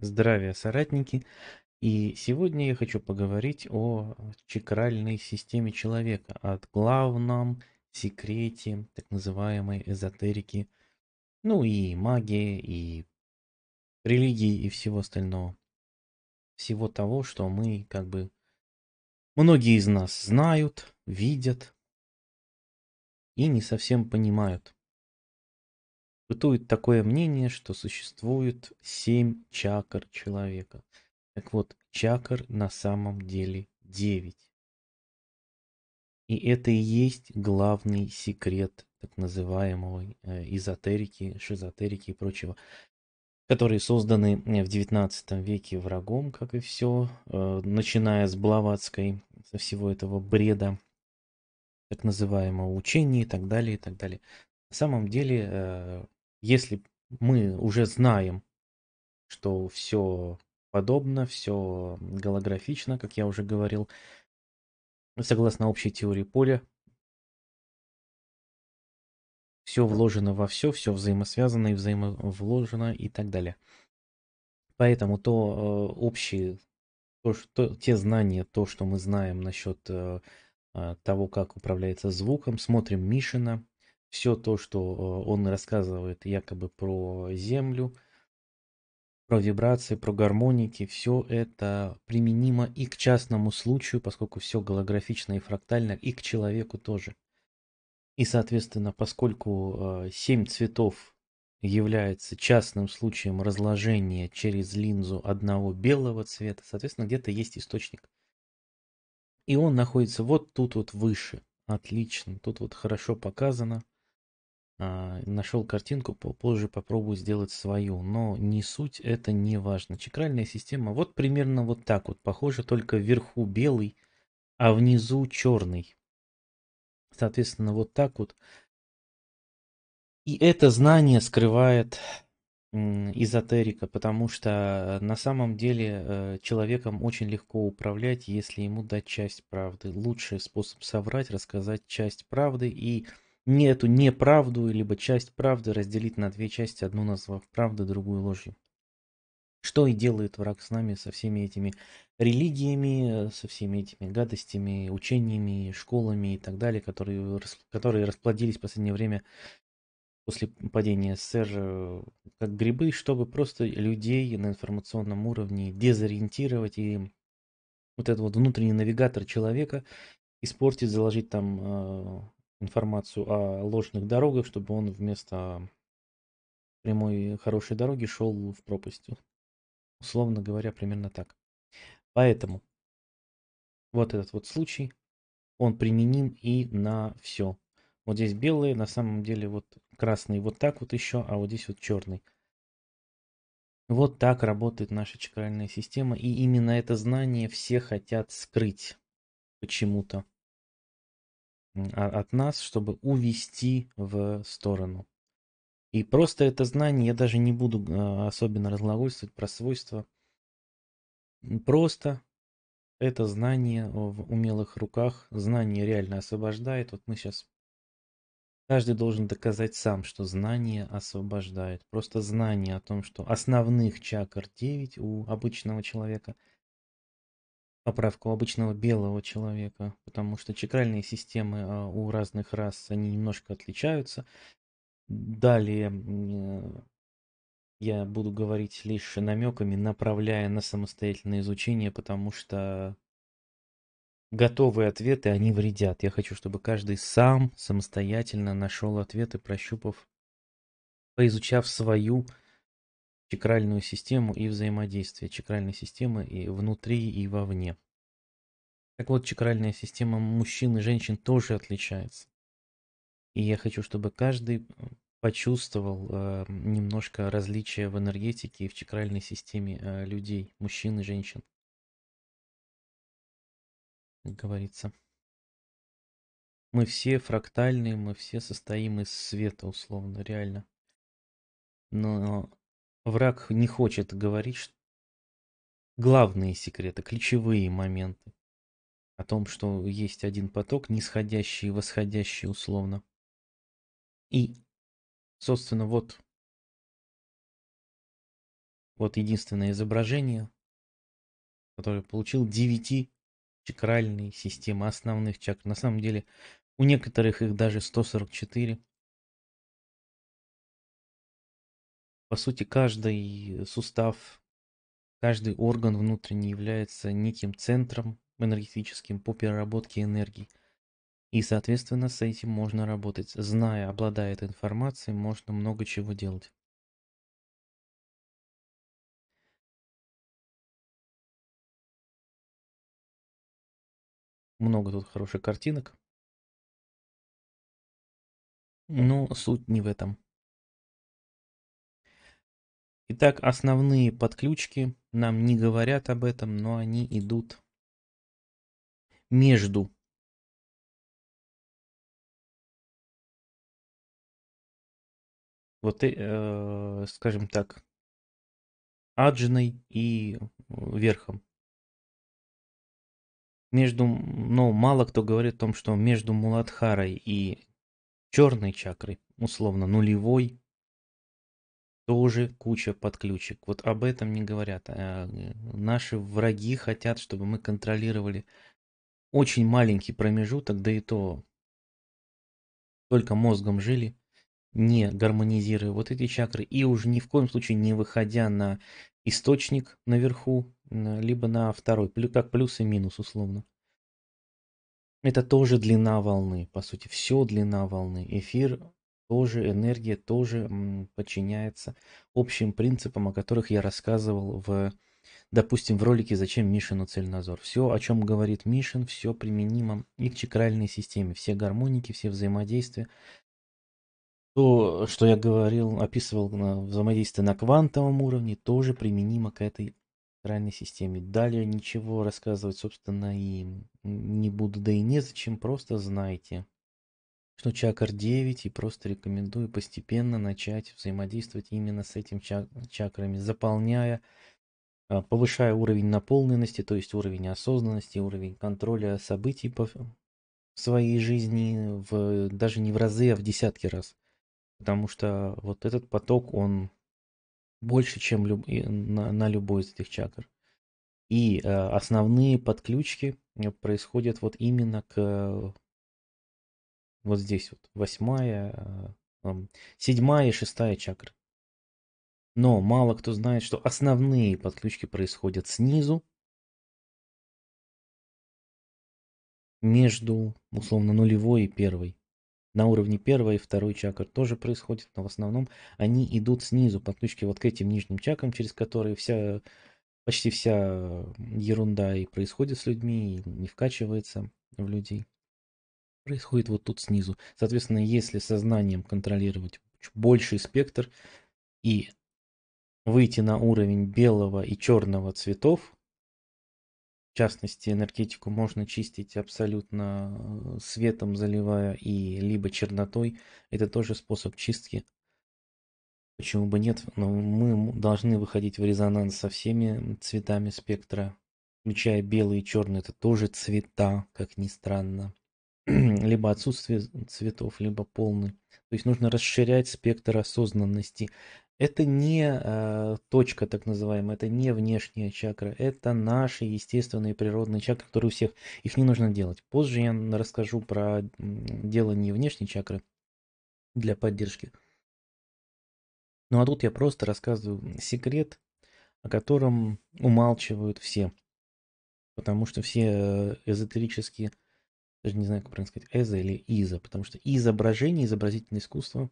Здравия, соратники! И сегодня я хочу поговорить о чакральной системе человека, о главном секрете так называемой эзотерики, ну и магии, и религии, и всего остального. Всего того, что мы как бы... Многие из нас знают, видят и не совсем понимают. Бытует такое мнение, что существует семь чакр человека. Так вот, чакр на самом деле девять. И это и есть главный секрет так называемой э, эзотерики, шизотерики и прочего, которые созданы э, в XIX веке врагом, как и все, э, начиная с Блаватской, со всего этого бреда, так называемого учения и так далее, и так далее. На самом деле если мы уже знаем, что все подобно, все голографично, как я уже говорил, согласно общей теории поля, все вложено во все, все взаимосвязано и взаимовложено и так далее. Поэтому то э, общие, то, что, те знания, то, что мы знаем насчет э, э, того, как управляется звуком, смотрим Мишина все то, что э, он рассказывает якобы про Землю, про вибрации, про гармоники, все это применимо и к частному случаю, поскольку все голографично и фрактально, и к человеку тоже. И, соответственно, поскольку э, семь цветов является частным случаем разложения через линзу одного белого цвета, соответственно, где-то есть источник. И он находится вот тут вот выше. Отлично, тут вот хорошо показано. А, нашел картинку, позже попробую сделать свою, но не суть, это не важно. Чакральная система вот примерно вот так вот, похоже, только вверху белый, а внизу черный. Соответственно, вот так вот. И это знание скрывает эзотерика, потому что э, на самом деле э, человеком очень легко управлять, если ему дать часть правды. Лучший способ соврать, рассказать часть правды и не эту неправду, либо часть правды разделить на две части, одну назвав правдой, другую ложью. Что и делает враг с нами, со всеми этими религиями, со всеми этими гадостями, учениями, школами и так далее, которые, которые расплодились в последнее время после падения СССР э, как грибы, чтобы просто людей на информационном уровне дезориентировать и вот этот вот внутренний навигатор человека испортить, заложить там э, информацию о ложных дорогах, чтобы он вместо прямой хорошей дороги шел в пропасть. Условно говоря, примерно так. Поэтому вот этот вот случай, он применим и на все. Вот здесь белые, на самом деле вот красный вот так вот еще, а вот здесь вот черный. Вот так работает наша чакральная система, и именно это знание все хотят скрыть почему-то. А, от нас, чтобы увести в сторону. И просто это знание, я даже не буду а, особенно разглагольствовать про свойства. Просто это знание в умелых руках, знание реально освобождает. Вот мы сейчас... Каждый должен доказать сам, что знание освобождает. Просто знание о том, что основных чакр 9 у обычного человека – поправку обычного белого человека, потому что чакральные системы а, у разных рас, они немножко отличаются. Далее э, я буду говорить лишь намеками, направляя на самостоятельное изучение, потому что готовые ответы, они вредят. Я хочу, чтобы каждый сам самостоятельно нашел ответы, прощупав, поизучав свою чакральную систему и взаимодействие чакральной системы и внутри, и вовне. Так вот, чакральная система мужчин и женщин тоже отличается. И я хочу, чтобы каждый почувствовал э, немножко различия в энергетике и в чакральной системе э, людей, мужчин и женщин. Как говорится. Мы все фрактальные, мы все состоим из света, условно, реально. Но враг не хочет говорить что главные секреты, ключевые моменты о том, что есть один поток, нисходящий и восходящий условно. И, собственно, вот, вот единственное изображение, которое получил девяти чакральные системы основных чакр. На самом деле, у некоторых их даже 144. По сути, каждый сустав, каждый орган внутренний является неким центром энергетическим по переработке энергии. И, соответственно, с этим можно работать. Зная, обладая этой информацией, можно много чего делать. Много тут хороших картинок. Но суть не в этом. Итак, основные подключки нам не говорят об этом, но они идут между вот, э, э скажем так, аджиной и э, верхом. Между, ну, мало кто говорит о том, что между Муладхарой и черной чакрой, условно нулевой, тоже куча подключек Вот об этом не говорят. А, э, наши враги хотят, чтобы мы контролировали очень маленький промежуток, да и то только мозгом жили, не гармонизируя вот эти чакры, и уж ни в коем случае не выходя на источник наверху, либо на второй, как плюс и минус условно. Это тоже длина волны, по сути, все длина волны. Эфир тоже энергия тоже подчиняется общим принципам, о которых я рассказывал в, допустим, в ролике «Зачем Мишину цельнозор?». Все, о чем говорит Мишин, все применимо и к чакральной системе. Все гармоники, все взаимодействия. То, что я говорил, описывал на взаимодействие на квантовом уровне, тоже применимо к этой чакральной системе. Далее ничего рассказывать, собственно, и не буду, да и незачем, просто знайте что чакр 9 и просто рекомендую постепенно начать взаимодействовать именно с этим чакрами, заполняя, а, повышая уровень наполненности, то есть уровень осознанности, уровень контроля событий по своей жизни в, даже не в разы, а в десятки раз. Потому что вот этот поток, он больше, чем люб, на, на любой из этих чакр. И э, основные подключки э, происходят вот именно к вот здесь вот восьмая, а, седьмая и шестая чакры. Но мало кто знает, что основные подключки происходят снизу, между, условно, нулевой и первой. На уровне первой и второй чакр тоже происходит, но в основном они идут снизу, подключки вот к этим нижним чакрам, через которые вся, почти вся ерунда и происходит с людьми, и не вкачивается в людей происходит вот тут снизу. Соответственно, если сознанием контролировать больший спектр и выйти на уровень белого и черного цветов, в частности, энергетику можно чистить абсолютно э, светом заливая и либо чернотой. Это тоже способ чистки. Почему бы нет? Но мы должны выходить в резонанс со всеми цветами спектра, включая белый и черный. Это тоже цвета, как ни странно. либо отсутствие цветов, либо полный. То есть нужно расширять спектр осознанности. Это не э, точка, так называемая, это не внешняя чакра, это наши естественные природные чакры, которые у всех, их не нужно делать. Позже я расскажу про делание внешней чакры для поддержки. Ну а тут я просто рассказываю секрет, о котором умалчивают все, потому что все э, эзотерические даже не знаю, как правильно сказать, эза или иза, потому что изображение, изобразительное искусство,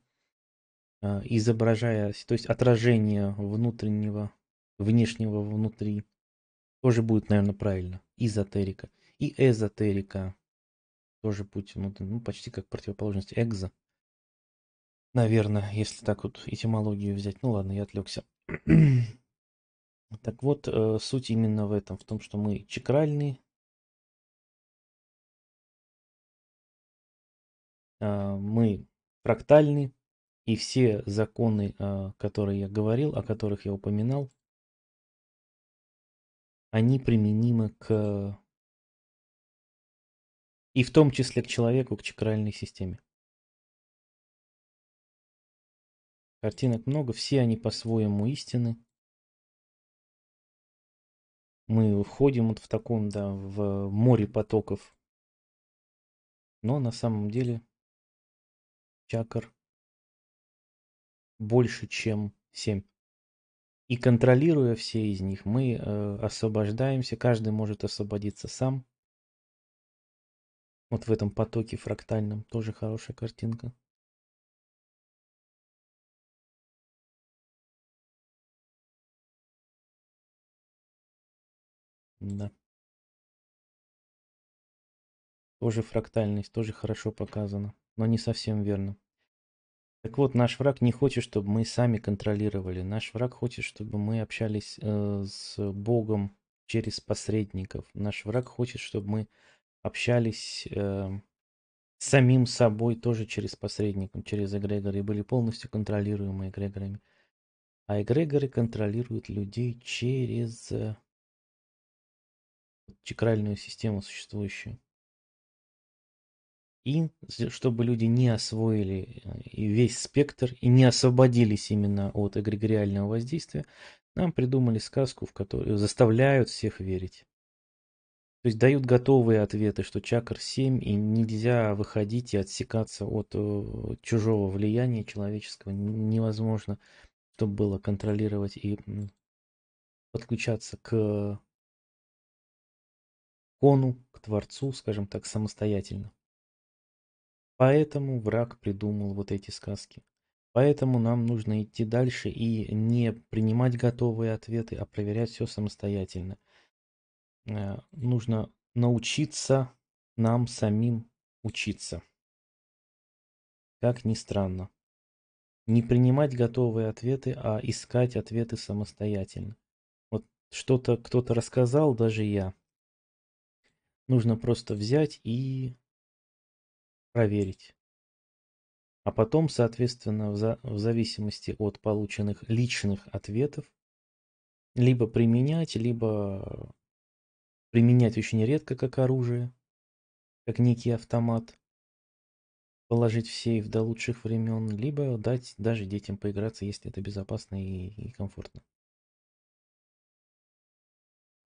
а, изображая, то есть отражение внутреннего, внешнего внутри, тоже будет, наверное, правильно, изотерика И эзотерика тоже будет внутренний, ну, почти как противоположность экза, Наверное, если так вот этимологию взять. Ну ладно, я отвлекся. Так вот, э, суть именно в этом, в том, что мы чакральны, А, мы фрактальны, и все законы, а, которые я говорил, о которых я упоминал, они применимы к... и в том числе к человеку, к чакральной системе. Картинок много, все они по-своему истины. Мы входим вот в таком, да, в море потоков. Но на самом деле чакр больше, чем 7. И контролируя все из них, мы э, освобождаемся, каждый может освободиться сам. Вот в этом потоке фрактальном тоже хорошая картинка. Да. Тоже фрактальность, тоже хорошо показано но не совсем верно. Так вот, наш враг не хочет, чтобы мы сами контролировали. Наш враг хочет, чтобы мы общались э, с Богом через посредников. Наш враг хочет, чтобы мы общались э, с самим собой тоже через посредников, через эгрегоры, и были полностью контролируемы эгрегорами. А эгрегоры контролируют людей через э, чакральную систему существующую и чтобы люди не освоили э, весь спектр и не освободились именно от эгрегориального воздействия, нам придумали сказку, в которую заставляют всех верить. То есть дают готовые ответы, что чакр 7, и нельзя выходить и отсекаться от э, чужого влияния человеческого. Невозможно, чтобы было контролировать и подключаться к кону, к Творцу, скажем так, самостоятельно. Поэтому враг придумал вот эти сказки. Поэтому нам нужно идти дальше и не принимать готовые ответы, а проверять все самостоятельно. Э, нужно научиться нам самим учиться. Как ни странно. Не принимать готовые ответы, а искать ответы самостоятельно. Вот что-то кто-то рассказал, даже я. Нужно просто взять и проверить. А потом, соответственно, в, за, в зависимости от полученных личных ответов, либо применять, либо применять очень редко как оружие, как некий автомат, положить в сейф до лучших времен, либо дать даже детям поиграться, если это безопасно и, и комфортно.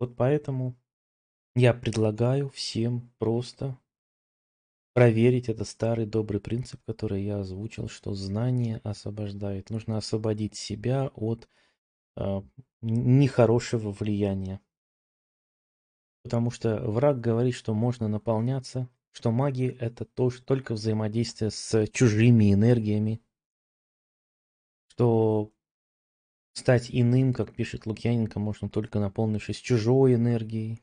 Вот поэтому я предлагаю всем просто проверить. Это старый добрый принцип, который я озвучил, что знание освобождает. Нужно освободить себя от э, нехорошего влияния. Потому что враг говорит, что можно наполняться, что магия – это то, что только взаимодействие с чужими энергиями, что стать иным, как пишет Лукьяненко, можно только наполнившись чужой энергией.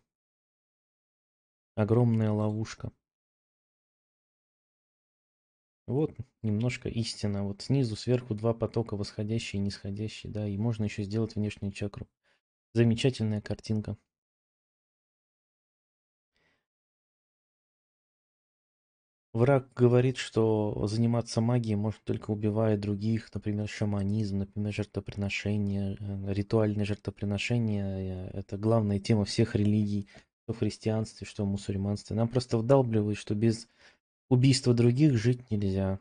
Огромная ловушка. Вот немножко истина. Вот снизу, сверху два потока, восходящий и нисходящий, да, и можно еще сделать внешнюю чакру. Замечательная картинка. Враг говорит, что заниматься магией можно только убивая других, например, шаманизм, например, жертвоприношение, э, ритуальное жертвоприношение. Э, это главная тема всех религий, что в христианстве, что в мусульманстве. Нам просто вдалбливают, что без Убийство других жить нельзя,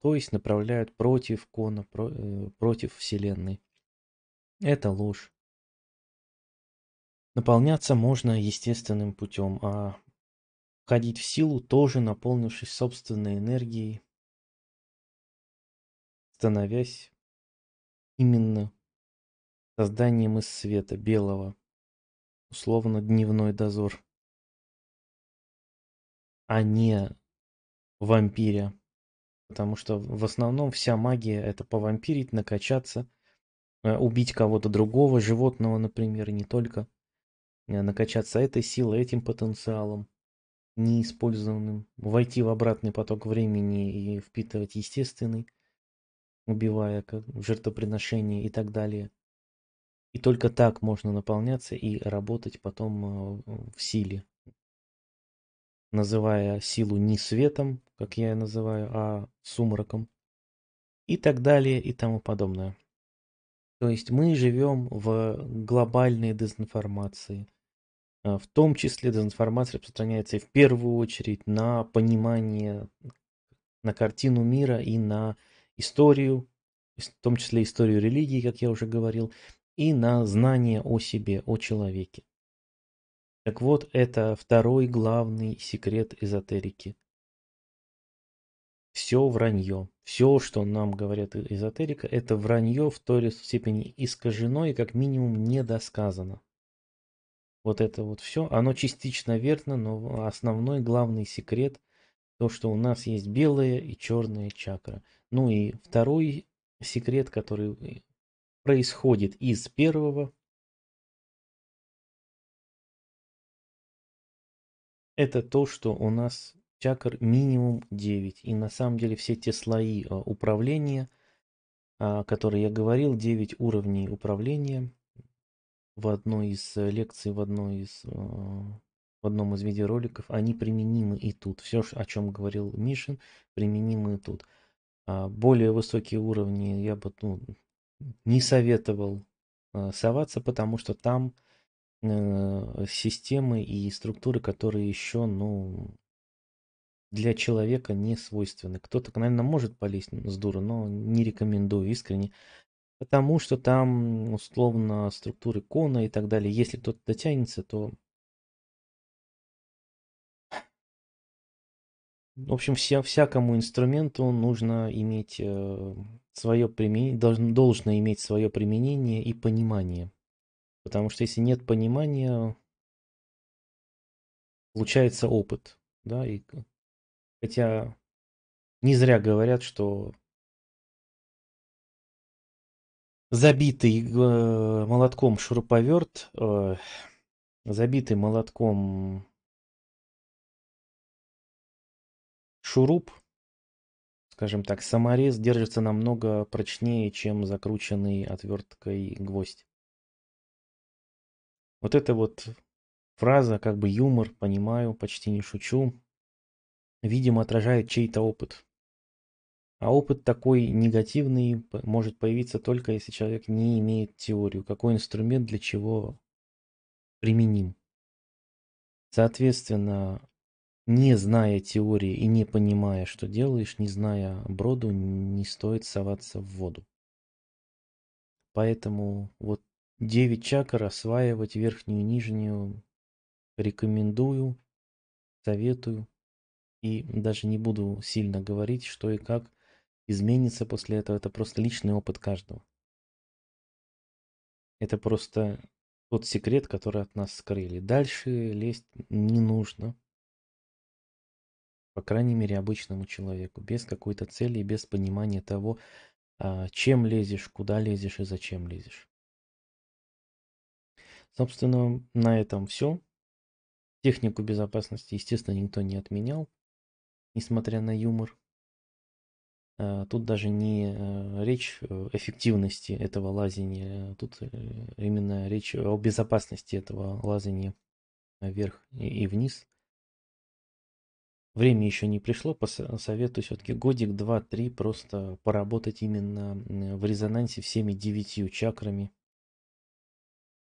то есть направляют против кона, э, против Вселенной. Это ложь. Наполняться можно естественным путем, а входить в силу, тоже наполнившись собственной энергией, становясь именно созданием из света белого, условно дневной дозор, а не вампире. Потому что в основном вся магия это повампирить, накачаться, э, убить кого-то другого, животного, например, не только. Э, накачаться этой силой, этим потенциалом, неиспользованным. Войти в обратный поток времени и впитывать естественный, убивая как жертвоприношение и так далее. И только так можно наполняться и работать потом э, в силе называя силу не светом, как я ее называю, а сумраком, и так далее и тому подобное. То есть мы живем в глобальной дезинформации. А, в том числе дезинформация распространяется и в первую очередь на понимание, на картину мира и на историю, в том числе историю религии, как я уже говорил, и на знание о себе, о человеке. Так вот это второй главный секрет эзотерики. Все вранье. Все, что нам говорят э, эзотерика, это вранье в той или иной степени искажено и как минимум недосказано. Вот это вот все, оно частично верно, но основной главный секрет то, что у нас есть белая и черная чакра. Ну и второй секрет, который э, происходит из первого, это то, что у нас чакр минимум 9. И на самом деле все те слои а, управления, а, которые я говорил, 9 уровней управления в одной из э, лекций, в, одной из, а, в одном из видеороликов, они применимы и тут. Все, о чем говорил Мишин, применимы и тут. Более высокие уровни я бы ну, не советовал соваться, потому что там Э, системы и структуры, которые еще, ну, для человека не свойственны. Кто-то, наверное, может полезть с дуру, но не рекомендую искренне. Потому что там, условно, структуры кона и так далее. Если кто-то дотянется, то... В общем, вся, всякому инструменту нужно иметь э, свое применение, должно, должно иметь свое применение и понимание. Потому что если нет понимания, получается опыт. Да? И, хотя не зря говорят, что забитый э, молотком шуруповерт, э, забитый молотком шуруп, скажем так, саморез держится намного прочнее, чем закрученный отверткой гвоздь. Вот эта вот фраза, как бы юмор, понимаю, почти не шучу, видимо, отражает чей-то опыт. А опыт такой негативный может появиться только если человек не имеет теорию, какой инструмент для чего применим. Соответственно, не зная теории и не понимая, что делаешь, не зная броду, не стоит соваться в воду. Поэтому вот 9 чакр осваивать верхнюю и нижнюю рекомендую, советую. И даже не буду сильно говорить, что и как изменится после этого. Это просто личный опыт каждого. Это просто тот секрет, который от нас скрыли. Дальше лезть не нужно. По крайней мере, обычному человеку. Без какой-то цели и без понимания того, а, чем лезешь, куда лезешь и зачем лезешь. Собственно, на этом все. Технику безопасности, естественно, никто не отменял, несмотря на юмор. Э, тут даже не э, речь э, эффективности этого лазания, а тут именно речь о безопасности этого лазания вверх и вниз. Время еще не пришло, посоветую все-таки годик, два, три просто поработать именно в резонансе всеми девятью чакрами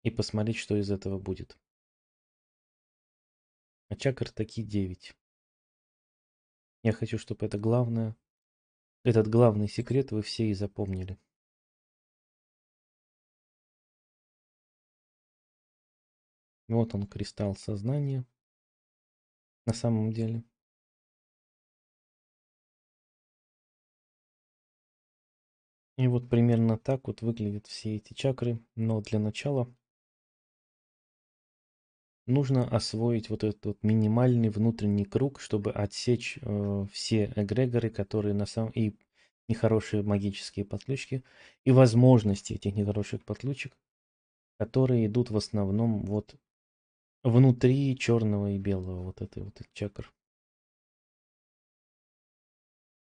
и посмотреть, что из этого будет. А чакр таки 9. Я хочу, чтобы это главное, этот главный секрет вы все и запомнили. Вот он, кристалл сознания. На самом деле. И вот примерно так вот выглядят все эти чакры. Но для начала нужно освоить вот этот вот минимальный внутренний круг, чтобы отсечь э, все эгрегоры, которые на самом и нехорошие магические подключки, и возможности этих нехороших подключек, которые идут в основном вот внутри черного и белого вот этой вот чакр.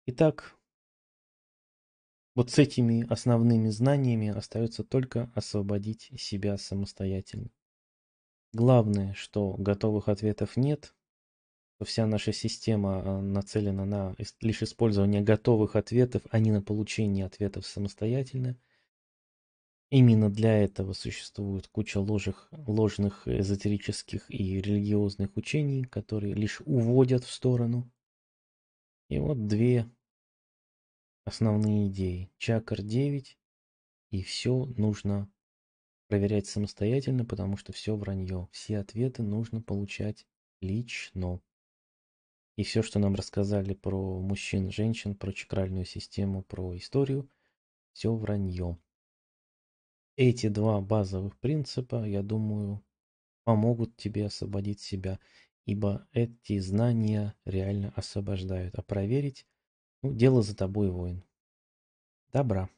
Итак, вот с этими основными знаниями остается только освободить себя самостоятельно. Главное, что готовых ответов нет, что вся наша система а, нацелена на лишь использование готовых ответов, а не на получение ответов самостоятельно. Именно для этого существует куча ложих, ложных эзотерических и религиозных учений, которые лишь уводят в сторону. И вот две основные идеи. Чакр 9 и все нужно проверять самостоятельно, потому что все вранье. Все ответы нужно получать лично. И все, что нам рассказали про мужчин, женщин, про чакральную систему, про историю, все вранье. Эти два базовых принципа, я думаю, помогут тебе освободить себя, ибо эти знания реально освобождают. А проверить, ну, дело за тобой, воин. Добра.